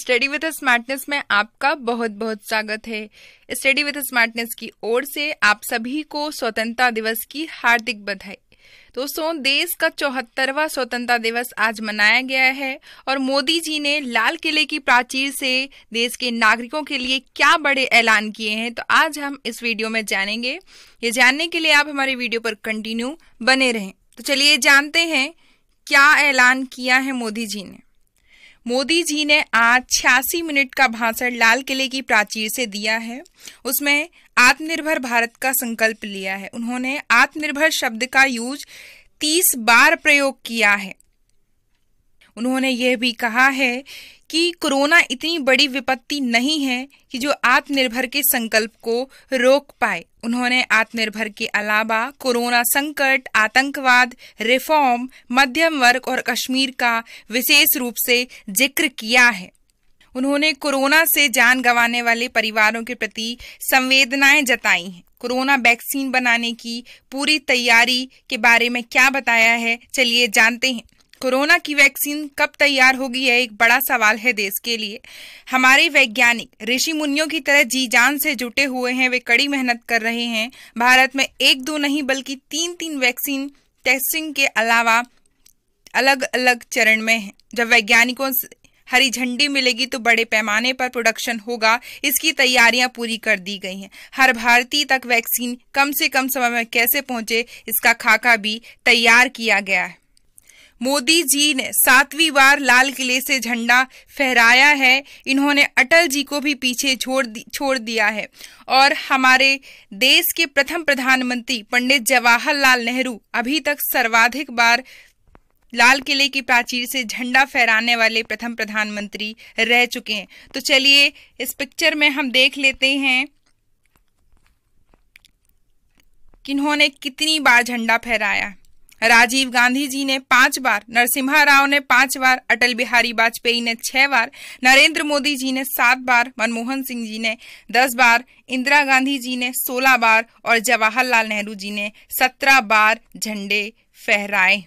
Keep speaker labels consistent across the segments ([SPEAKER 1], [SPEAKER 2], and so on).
[SPEAKER 1] study with smartness में आपका बहुत बहुत स्वागत है स्टडी विद स्मार्टनेस की ओर से आप सभी को स्वतंत्रता दिवस की हार्दिक बधाई दोस्तों देश का चौहत्तरवा स्वतंत्रता दिवस आज मनाया गया है और मोदी जी ने लाल किले की प्राचीर से देश के नागरिकों के लिए क्या बड़े ऐलान किए हैं तो आज हम इस वीडियो में जानेंगे ये जानने के लिए आप हमारे वीडियो पर कंटिन्यू बने रहें तो चलिए जानते हैं क्या ऐलान किया है मोदी जी ने मोदी जी ने आज छियासी मिनट का भाषण लाल किले की प्राचीर से दिया है उसमें आत्मनिर्भर भारत का संकल्प लिया है उन्होंने आत्मनिर्भर शब्द का यूज तीस बार प्रयोग किया है उन्होंने यह भी कहा है कि कोरोना इतनी बड़ी विपत्ति नहीं है कि जो आत्मनिर्भर के संकल्प को रोक पाए उन्होंने आत्मनिर्भर के अलावा कोरोना संकट आतंकवाद रिफॉर्म मध्यम वर्ग और कश्मीर का विशेष रूप से जिक्र किया है उन्होंने कोरोना से जान गंवाने वाले परिवारों के प्रति संवेदनाएं जताई हैं कोरोना वैक्सीन बनाने की पूरी तैयारी के बारे में क्या बताया है चलिए जानते हैं कोरोना की वैक्सीन कब तैयार होगी यह एक बड़ा सवाल है देश के लिए हमारे वैज्ञानिक ऋषि मुनियों की तरह जी जान से जुटे हुए हैं वे कड़ी मेहनत कर रहे हैं भारत में एक दो नहीं बल्कि तीन तीन वैक्सीन टेस्टिंग के अलावा अलग अलग चरण में है जब वैज्ञानिकों हरी झंडी मिलेगी तो बड़े पैमाने पर प्रोडक्शन होगा इसकी तैयारियां पूरी कर दी गई हैं हर भारतीय तक वैक्सीन कम से कम समय में कैसे पहुंचे इसका खाका भी तैयार किया गया है मोदी जी ने सातवीं बार लाल किले से झंडा फहराया है इन्होंने अटल जी को भी पीछे छोड़ छोड़ दिया है और हमारे देश के प्रथम प्रधानमंत्री पंडित जवाहरलाल नेहरू अभी तक सर्वाधिक बार लाल किले की प्राचीर से झंडा फहराने वाले प्रथम प्रधानमंत्री रह चुके हैं तो चलिए इस पिक्चर में हम देख लेते हैं कि इन्होंने कितनी बार झंडा फहराया राजीव गांधी जी ने पांच बार नरसिम्हा राव ने पांच बार अटल बिहारी वाजपेयी ने छह बार नरेंद्र मोदी जी ने सात बार मनमोहन सिंह जी ने दस बार इंदिरा गांधी जी ने सोलह बार और जवाहरलाल नेहरू जी ने सत्रह बार झंडे फहराए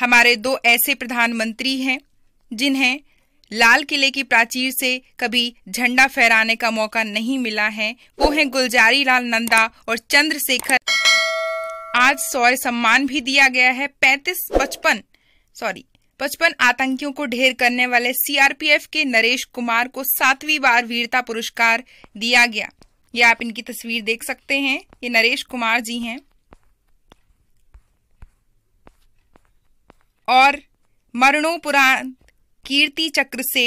[SPEAKER 1] हमारे दो ऐसे प्रधानमंत्री हैं जिन्हें लाल किले की प्राचीर से कभी झंडा फहराने का मौका नहीं मिला है वो हैं गुलजारी लाल नंदा और चंद्रशेखर आज सौर सम्मान भी दिया गया है पैतीस पचपन सॉरी पचपन आतंकियों को ढेर करने वाले सीआरपीएफ के नरेश कुमार को सातवीं बार वीरता पुरस्कार दिया गया ये आप इनकी तस्वीर देख सकते हैं ये नरेश कुमार जी हैं और मरणोपरांत कीर्ति चक्र से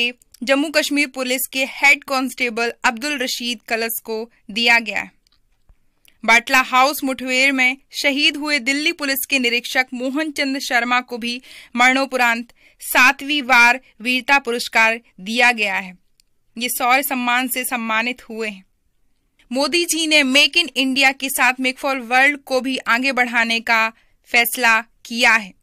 [SPEAKER 1] जम्मू कश्मीर पुलिस के हेड कांस्टेबल अब्दुल रशीद कलस को दिया गया है बाटला हाउस मुठभेड़ में शहीद हुए दिल्ली पुलिस के निरीक्षक मोहन चंद शर्मा को भी मरणोपरांत सातवीं बार वीरता पुरस्कार दिया गया है ये सौर सम्मान से सम्मानित हुए हैं मोदी जी ने मेक इन इंडिया के साथ मेक फॉर वर्ल्ड को भी आगे बढ़ाने का फैसला किया है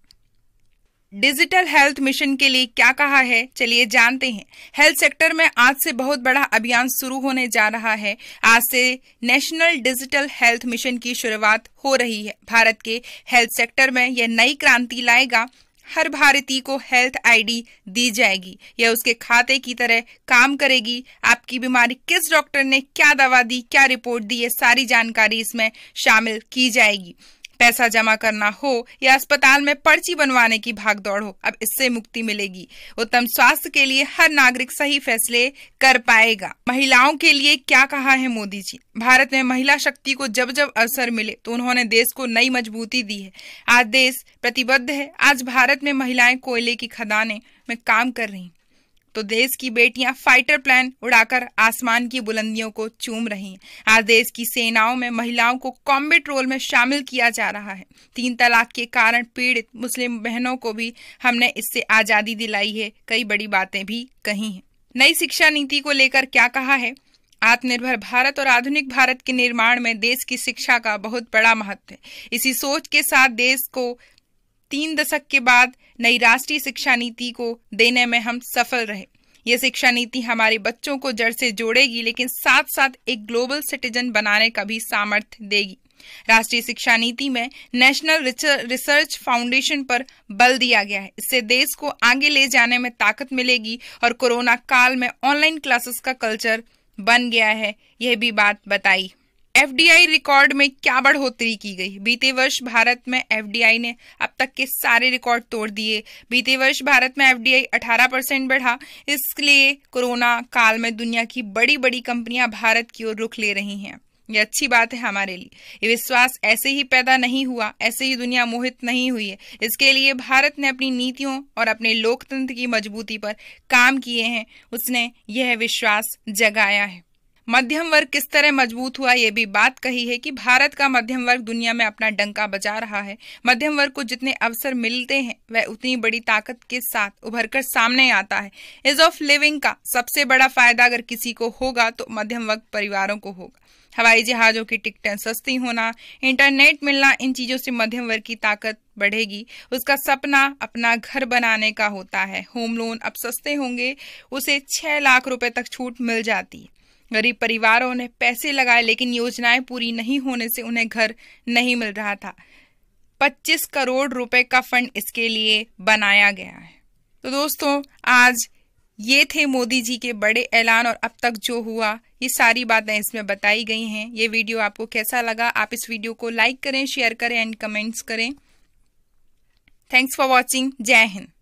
[SPEAKER 1] डिजिटल हेल्थ मिशन के लिए क्या कहा है चलिए जानते हैं हेल्थ सेक्टर में आज से बहुत बड़ा अभियान शुरू होने जा रहा है आज से नेशनल डिजिटल हेल्थ मिशन की शुरुआत हो रही है भारत के हेल्थ सेक्टर में यह नई क्रांति लाएगा हर भारतीय को हेल्थ आईडी दी जाएगी यह उसके खाते की तरह काम करेगी आपकी बीमारी किस डॉक्टर ने क्या दवा दी क्या रिपोर्ट दी ये सारी जानकारी इसमें शामिल की जाएगी पैसा जमा करना हो या अस्पताल में पर्ची बनवाने की भागदौड़ हो अब इससे मुक्ति मिलेगी उत्तम स्वास्थ्य के लिए हर नागरिक सही फैसले कर पाएगा महिलाओं के लिए क्या कहा है मोदी जी भारत में महिला शक्ति को जब जब अवसर मिले तो उन्होंने देश को नई मजबूती दी है आज देश प्रतिबद्ध है आज भारत में महिलाएं कोयले की खदाने में काम कर रही तो देश की बेटियां फाइटर प्लान उड़ाकर आसमान की बुलंदियों को चूम रही हैं आज देश की सेनाओं में महिलाओं को कॉम्बेट रोल में शामिल किया जा रहा है तीन तलाक के कारण पीड़ित मुस्लिम बहनों को भी हमने इससे आज़ादी दिलाई है कई बड़ी बातें भी कही हैं नई शिक्षा नीति को लेकर क्या कहा है आत्मनिर्भर भारत और आधुनिक भारत के निर्माण में देश की शिक्षा का बहुत बड़ा महत्व है इसी सोच के साथ देश को तीन दशक के बाद नई राष्ट्रीय शिक्षा नीति को देने में हम सफल रहे ये शिक्षा नीति हमारे बच्चों को जड़ से जोड़ेगी लेकिन साथ साथ एक ग्लोबल सिटीजन बनाने का भी सामर्थ्य देगी राष्ट्रीय शिक्षा नीति में नेशनल रिसर्च फाउंडेशन पर बल दिया गया है इससे देश को आगे ले जाने में ताकत मिलेगी और कोरोना काल में ऑनलाइन क्लासेस का कल्चर बन गया है यह भी बात बताई एफडीआई रिकॉर्ड में क्या बढ़ोतरी की गई बीते वर्ष भारत में एफ ने अब तक के सारे रिकॉर्ड तोड़ दिए बीते वर्ष भारत में एफ 18 परसेंट बढ़ा इसलिए कोरोना काल में दुनिया की बड़ी बड़ी कंपनियां भारत की ओर रुख ले रही हैं ये अच्छी बात है हमारे लिए ये विश्वास ऐसे ही पैदा नहीं हुआ ऐसे ही दुनिया मोहित नहीं हुई है इसके लिए भारत ने अपनी नीतियों और अपने लोकतंत्र की मजबूती पर काम किए हैं उसने यह विश्वास जगाया है मध्यम वर्ग किस तरह मजबूत हुआ ये भी बात कही है कि भारत का मध्यम वर्ग दुनिया में अपना डंका बजा रहा है मध्यम वर्ग को जितने अवसर मिलते हैं वह उतनी बड़ी ताकत के साथ उभर कर सामने आता है इज ऑफ लिविंग का सबसे बड़ा फायदा अगर किसी को होगा तो मध्यम वर्ग परिवारों को होगा हवाई जहाजों की टिकटें सस्ती होना इंटरनेट मिलना इन चीजों से मध्यम वर्ग की ताकत बढ़ेगी उसका सपना अपना घर बनाने का होता है होम लोन अब सस्ते होंगे उसे छह लाख रुपए तक छूट मिल जाती है गरीब परिवारों ने पैसे लगाए लेकिन योजनाएं पूरी नहीं होने से उन्हें घर नहीं मिल रहा था 25 करोड़ रुपए का फंड इसके लिए बनाया गया है तो दोस्तों आज ये थे मोदी जी के बड़े ऐलान और अब तक जो हुआ ये सारी बातें इसमें बताई गई हैं ये वीडियो आपको कैसा लगा आप इस वीडियो को लाइक करें शेयर करें एंड कमेंट्स करें थैंक्स फॉर वॉचिंग जय हिंद